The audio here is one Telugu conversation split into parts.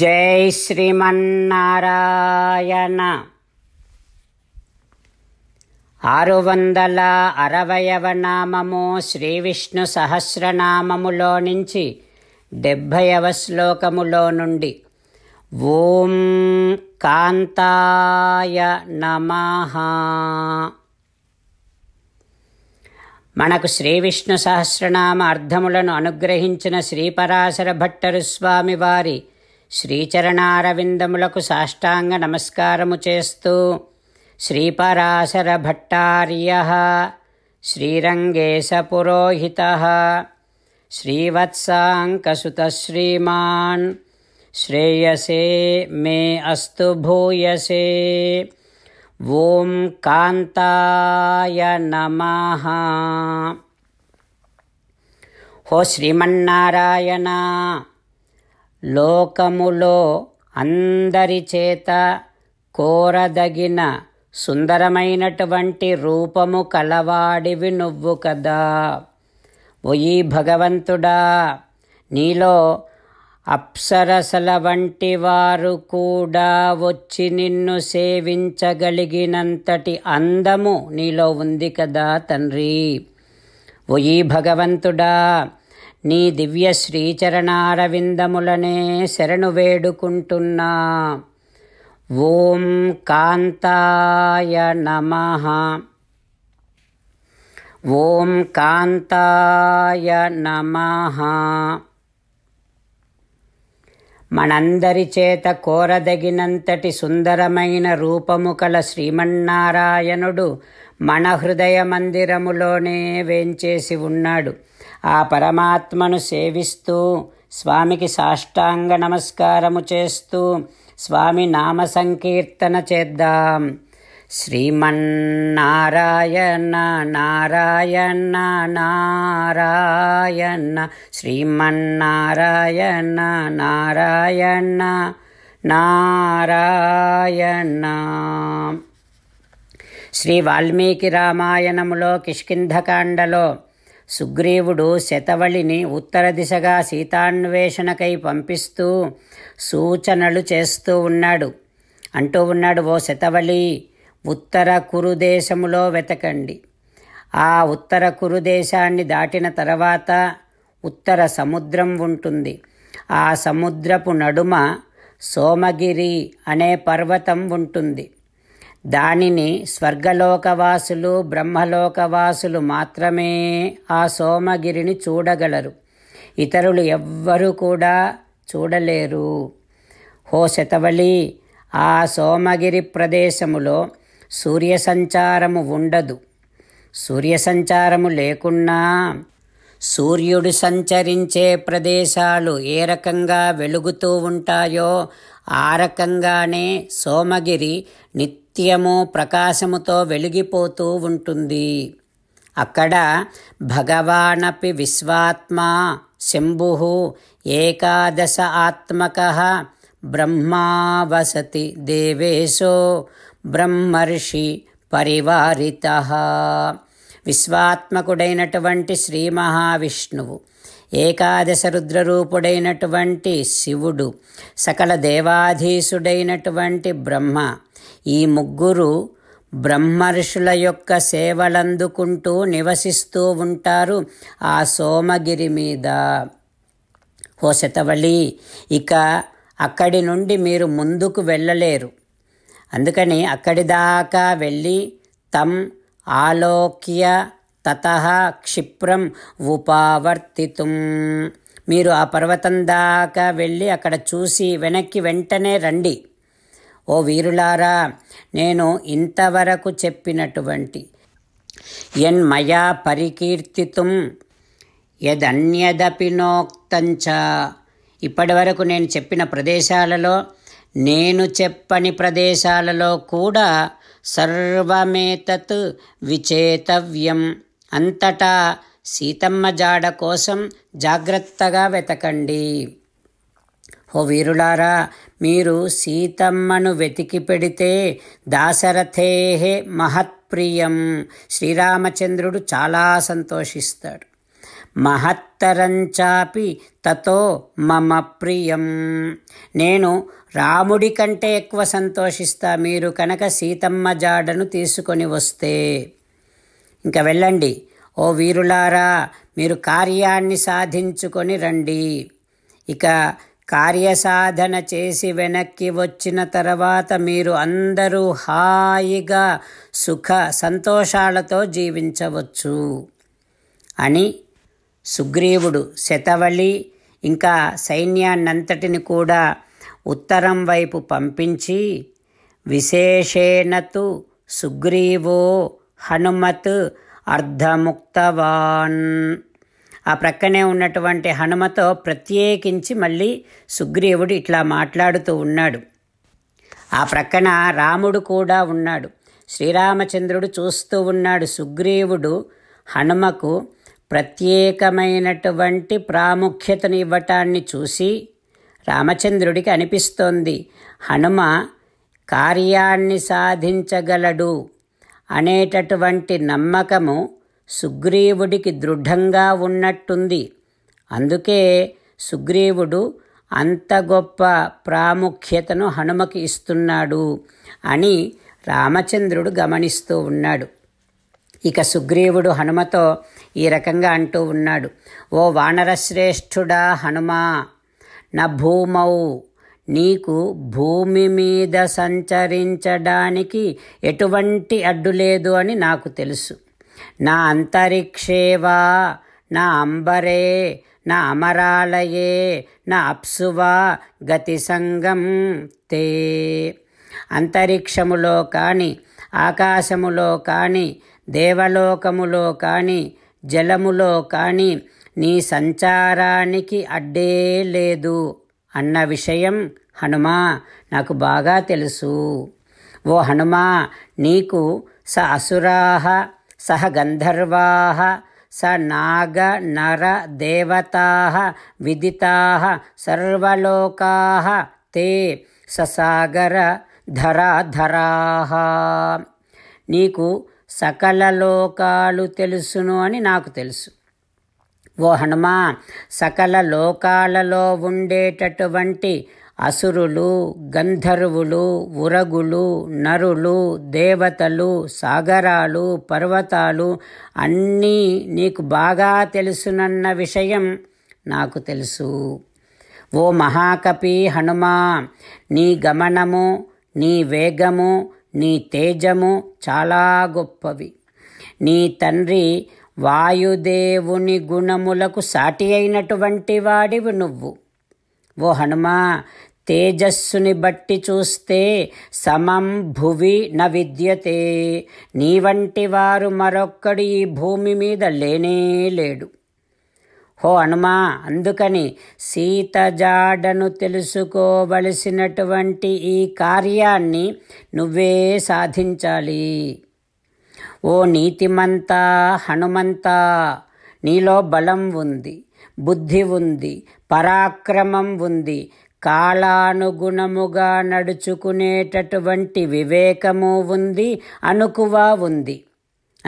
జై శ్రీమన్నారాయణ ఆరు వందల అరవయవ నామము శ్రీ విష్ణు సహస్రనామములో నుంచి డెబ్భైవ శ్లోకములో నుండి ఓం కాంతాయ నమ మనకు శ్రీ విష్ణు సహస్రనామ అర్థములను అనుగ్రహించిన శ్రీపరాశర భట్టరు స్వామివారి వారి శ్రీచరణారవిందములకు సాష్టాంగ నమస్కారము చేస్తూ శ్రీపరాశర భట్టార్య శ్రీరంగేశ పురోహిత శ్రేయసే మే అస్తు భూయసే ఓం కాంతాయ నమ హో శ్రీమన్నారాయణ లోకములో అందరి చేత కోరదగిన సుందరమైనటువంటి రూపము కలవాడివి నువ్వు కదా ఒయి భగవంతుడా నీలో అప్సరసల వంటి వారు కూడా వచ్చి నిన్ను సేవించగలిగినంతటి అందము నీలో ఉంది కదా తండ్రి ఒయి భగవంతుడా నీ దివ్య శ్రీచరణారవిందములనే శరణు వేడుకుంటున్నా ఓం కాంతాయ నమ ఓం కాంతాయ నమ మనందరి చేత కోరదగినంతటి సుందరమైన రూపము కల శ్రీమన్నారాయణుడు మన హృదయ మందిరములోనే వేంచేసి ఉన్నాడు ఆ పరమాత్మను సేవిస్తూ స్వామికి సాష్టాంగ నమస్కారము చేస్తూ స్వామి నామ సంకీర్తన చేద్దాం శ్రీమన్నారాయణ నారాయణ నారాయణ శ్రీమన్నారాయణ నారాయణ నారాయణ శ్రీ వాల్మీకి రామాయణములో కిష్కింధకాండలో సుగ్రీవుడు శతవళిని ఉత్తర దిశగా సీతాన్వేషణకై పంపిస్తూ సూచనలు చేస్తూ ఉన్నాడు అంటూ ఉన్నాడు ఓ శతవళి ఉత్తర కురుదేశములో వెతకండి ఆ ఉత్తర కురుదేశాన్ని దాటిన తర్వాత ఉత్తర సముద్రం ఉంటుంది ఆ సముద్రపు నడుమ సోమగిరి అనే పర్వతం ఉంటుంది దానిని స్వర్గలోకవాసులు బ్రహ్మలోకవాసులు మాత్రమే ఆ సోమగిరిని చూడగలరు ఇతరులు ఎవ్వరూ కూడా చూడలేరు హో శతవళి ఆ సోమగిరి ప్రదేశములో సూర్య సంచారము ఉండదు సూర్య సంచారము లేకున్నా సూర్యుడు సంచరించే ప్రదేశాలు ఏ రకంగా వెలుగుతూ ఉంటాయో ఆ రకంగానే సోమగిరి నిత్య నిత్యము ప్రకాశముతో వెలిగిపోతూ ఉంటుంది అక్కడ భగవానపి విశ్వాత్మా శంభు ఏకాదశ ఆత్మక బ్రహ్మా వసతి దేవేశో బ్రహ్మర్షి పరివారిత విశ్వాత్మకుడైనటువంటి శ్రీ మహావిష్ణువు ఏకాదశ రుద్రరూపుడైనటువంటి శివుడు సకల దేవాధీసుడైనటువంటి బ్రహ్మ ఈ ముగ్గురు బ్రహ్మర్షుల యొక్క సేవలందుకుంటూ నివసిస్తూ ఉంటారు ఆ సోమగిరి మీద ఓ శతవళి ఇక అక్కడి నుండి మీరు ముందుకు వెళ్ళలేరు అందుకని అక్కడి దాకా వెళ్ళి తమ్ ఆలోక్య తత క్షిప్రం ఉపావర్తితుం మీరు ఆ పర్వతం దాకా వెళ్ళి అక్కడ చూసి వెనక్కి వెంటనే రండి ఓ వీరులారా నేను ఇంతవరకు చెప్పినటువంటి యన్మయా పరికీర్తితుం యదన్యదపి నోక్తంచ ఇప్పటి వరకు నేను చెప్పిన ప్రదేశాలలో నేను చెప్పని ప్రదేశాలలో కూడా సర్వమేతత్ విచేతవ్యం అంతటా సీతమ్మ జాడ కోసం జాగ్రత్తగా వెతకండి ఓ వీరులారా మీరు సీతమ్మను వెతికి పెడితే దాశరథే మహత్ప్రియం శ్రీరామచంద్రుడు చాలా సంతోషిస్తాడు మహత్తరంచాపి తతో మమ ప్రియం నేను రాముడి కంటే ఎక్కువ సంతోషిస్తా మీరు కనుక సీతమ్మ జాడను తీసుకొని వస్తే ఇంకా వెళ్ళండి ఓ వీరులారా మీరు కార్యాన్ని సాధించుకొని రండి ఇక కార్యసాధన చేసి వెనక్కి వచ్చిన తర్వాత మీరు అందరూ హాయిగా సుఖ సంతోషాలతో జీవించవచ్చు అని సుగ్రీవుడు శతవళి ఇంకా సైన్యాన్నంతటిని కూడా ఉత్తరం వైపు పంపించి విశేషేణతు సుగ్రీవో హనుమత్ అర్ధముక్తవాన్ ఆ ప్రక్కనే ఉన్నటువంటి హనుమతో ప్రత్యేకించి మళ్ళీ సుగ్రీవుడు ఇట్లా మాట్లాడుతూ ఉన్నాడు ఆ ప్రక్కన రాముడు కూడా ఉన్నాడు శ్రీరామచంద్రుడు చూస్తూ ఉన్నాడు సుగ్రీవుడు హనుమకు ప్రత్యేకమైనటువంటి ప్రాముఖ్యతను ఇవ్వటాన్ని చూసి రామచంద్రుడికి అనిపిస్తోంది హనుమ కార్యాన్ని సాధించగలడు అనేటటువంటి నమ్మకము సుగ్రీవుడికి దృఢంగా ఉన్నట్టుంది అందుకే సుగ్రీవుడు అంత గొప్ప ప్రాముఖ్యతను హనుమకి ఇస్తున్నాడు అని రామచంద్రుడు గమనిస్తూ ఉన్నాడు ఇక సుగ్రీవుడు హనుమతో ఈ రకంగా అంటూ ఉన్నాడు ఓ వానరశ్రేష్ఠుడా హనుమా నా భూమౌ నీకు భూమి మీద సంచరించడానికి ఎటువంటి అడ్డు లేదు అని నాకు తెలుసు నా అంతరిక్షేవా నా అంబరే నా అమరాలయే నా అప్సువా గతిసంగం తే అంతరిక్షములో కాని ఆకాశములో కాని దేవలోకములో కాని జలములో కాని నీ సంచారానికి అడ్డే లేదు అన్న విషయం హనుమా నాకు బాగా తెలుసు ఓ హనుమా నీకు స అసురాహ సహ గంధర్వాహ స నాగ నర దేవతా విదితా సర్వలోకా తే ససాగర ధరాధరా నీకు సకల లోకాలు తెలుసును అని నాకు తెలుసు ఓ హనుమా సకల లోకాలలో ఉండేటటువంటి అసురులు గంధర్వులు ఉరగులు నరులు దేవతలు సాగరాలు పర్వతాలు అన్నీ నీకు బాగా తెలుసునన్న విషయం నాకు తెలుసు ఓ మహాకపి హనుమా నీ గమనము నీ వేగము నీ తేజము చాలా గొప్పవి నీ తండ్రి వాయుదేవుని గుణములకు సాటి అయినటువంటి వాడివి నువ్వు ఓ హనుమా తేజస్సుని బట్టి చూస్తే సమం భువి న విద్యతే నీ వంటి వారు మరొక్కడు ఈ భూమి మీద లేనే లేడు హో హనుమా అందుకని సీత జాడను తెలుసుకోవలసినటువంటి ఈ కార్యాన్ని నువ్వే సాధించాలి ఓ నీతిమంతా హనుమంతా నీలో బలం ఉంది బుద్ధి ఉంది పరాక్రమం ఉంది కాలానుగుణముగా నడుచుకునేటటువంటి వివేకము ఉంది అనుకువా ఉంది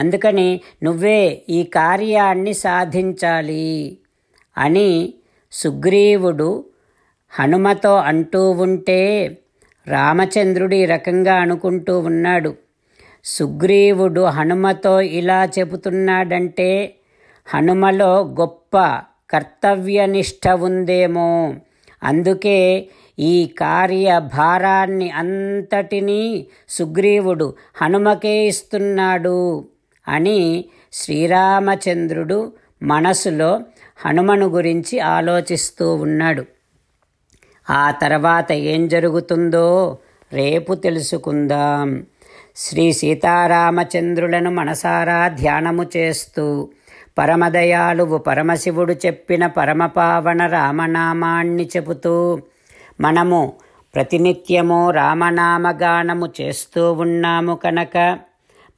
అందుకని నువ్వే ఈ కార్యాన్ని సాధించాలి అని సుగ్రీవుడు హనుమతో అంటూ ఉంటే రామచంద్రుడు ఈ రకంగా అనుకుంటూ ఉన్నాడు సుగ్రీవుడు హనుమతో ఇలా చెబుతున్నాడంటే హనుమలో గొప్ప కర్తవ్యనిష్ట ఉందేమో అందుకే ఈ కార్యభారాన్ని అంతటినీ సుగ్రీవుడు హనుమకే ఇస్తున్నాడు అని శ్రీరామచంద్రుడు మనసులో హనుమను గురించి ఆలోచిస్తూ ఉన్నాడు ఆ తర్వాత ఏం జరుగుతుందో రేపు తెలుసుకుందాం శ్రీ సీతారామచంద్రులను మనసారా ధ్యానము చేస్తూ పరమదయాళువు పరమశివుడు చెప్పిన పరమపావన రామనామాన్ని చెబుతూ మనము ప్రతినిత్యము రామనామగానము చేస్తూ ఉన్నాము కనుక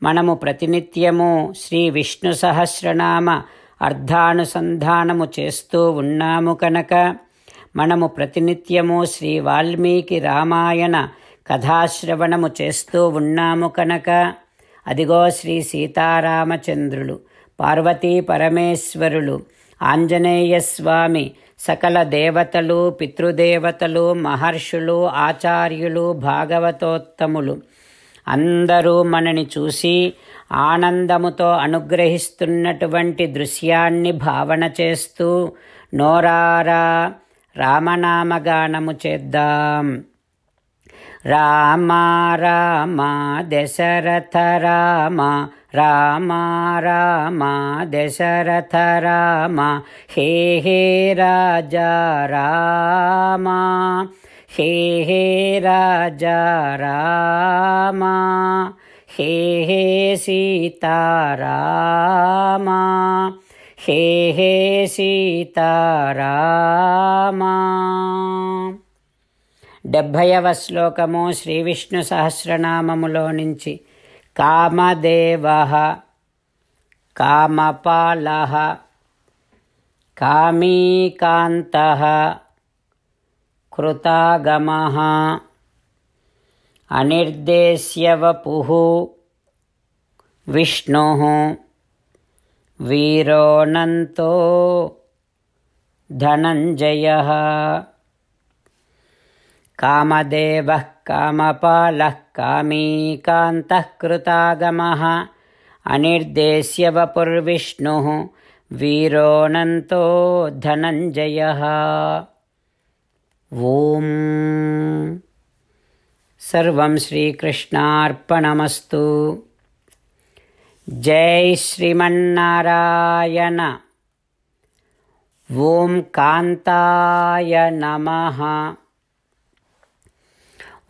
మనము ప్రతినిత్యము శ్రీ విష్ణు సహస్రనామ అర్థానుసంధానము చేస్తూ ఉన్నాము కనుక మనము ప్రతినిత్యము శ్రీ వాల్మీకి రామాయణ కథాశ్రవణము చేస్తూ ఉన్నాము కనుక అదిగో శ్రీ సీతారామచంద్రులు పార్వతీ పరమేశ్వరులు ఆంజనేయ స్వామి సకల దేవతలు పితృదేవతలు మహర్షులు ఆచార్యులు భాగవతోత్తములు అందరూ మనని చూసి ఆనందముతో అనుగ్రహిస్తున్నటువంటి దృశ్యాన్ని భావన చేస్తూ నోరారా రామనామగానము చేద్దాం రామ రామ దశరథ రామ రామ రామ దశరథ రామ హే హే రాజా రామ హే హే రాజా రామ హే హే సీతారామ హే హే సీతారామ డెబ్భైవ శ్లోకము శ్రీ విష్ణు సహస్రనామములో నుంచి कामदेवः कामपालः कामीकान्तः कृतागमः अनिर्देश्यवपुः विष्णुः वीरोऽनन्तो धनञ्जयः कामदेवः कामपालः कामीकान्तः कृतागमः अनिर्देश्यवपुर्विष्णुः वीरोऽनन्तो धनञ्जयः ॐ सर्वं श्रीकृष्णार्पणमस्तु जय श्रीमन्नारायण ॐ कान्ताय नमः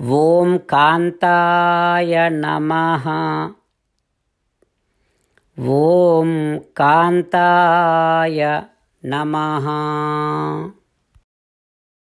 ॐ कान्ताय नमः ॐ कान्ताय नमः